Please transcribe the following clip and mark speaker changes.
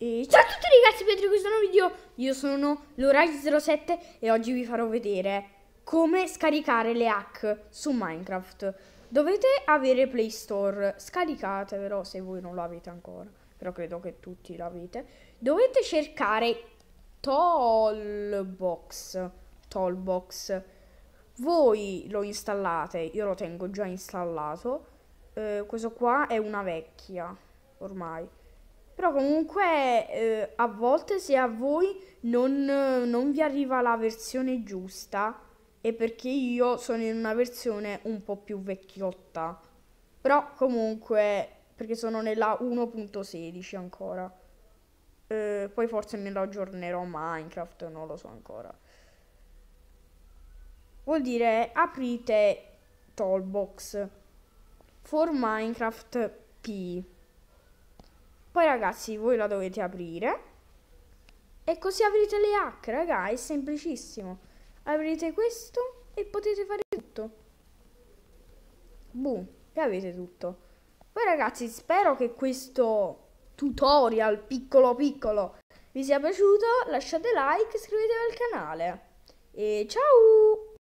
Speaker 1: E ciao a tutti ragazzi, benvenuti in questo nuovo video, io sono l'Orai07 e oggi vi farò vedere come scaricare le hack su Minecraft. Dovete avere Play Store, scaricatevelo se voi non lo avete ancora, però credo che tutti l'avete Dovete cercare Tollbox, Tollbox. Voi lo installate, io lo tengo già installato, eh, questo qua è una vecchia ormai però comunque eh, a volte se a voi non, non vi arriva la versione giusta è perché io sono in una versione un po' più vecchiotta. Però comunque perché sono nella 1.16 ancora. Eh, poi forse me lo aggiornerò Minecraft, non lo so ancora. Vuol dire aprite Toolbox for Minecraft P. Poi ragazzi voi la dovete aprire. E così aprite le hack, ragazzi è semplicissimo. Aprite questo e potete fare tutto. Boom, e avete tutto. Poi ragazzi spero che questo tutorial piccolo piccolo vi sia piaciuto. Lasciate like, iscrivetevi al canale. E ciao!